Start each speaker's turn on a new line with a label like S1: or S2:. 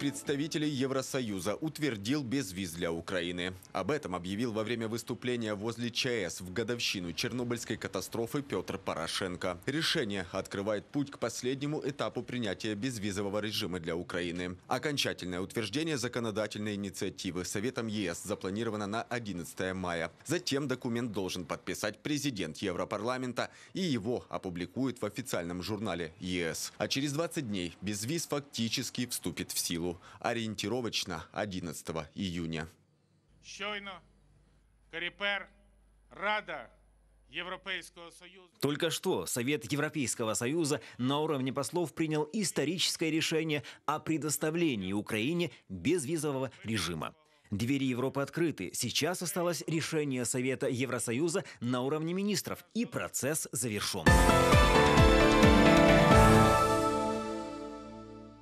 S1: представителей Евросоюза утвердил безвиз для Украины. Об этом объявил во время выступления возле ЧАЭС в годовщину Чернобыльской катастрофы Петр Порошенко. Решение открывает путь к последнему этапу принятия безвизового режима для Украины. Окончательное утверждение законодательной инициативы Советом ЕС запланировано на 11 мая. Затем документ должен подписать президент Европарламента и его опубликуют в официальном журнале ЕС. А через 20 дней безвиз фактически вступит в силу году, ориентировочно 11 июня.
S2: Щойно Карипер Рада Европейского Союза.
S3: Только что Совет Европейского Союза на уровне послов принял историческое решение о предоставлении Украине безвизового режима. Двери Европы открыты. Сейчас осталось решение Совета Евросоюза на уровне министров, и процесс завершен.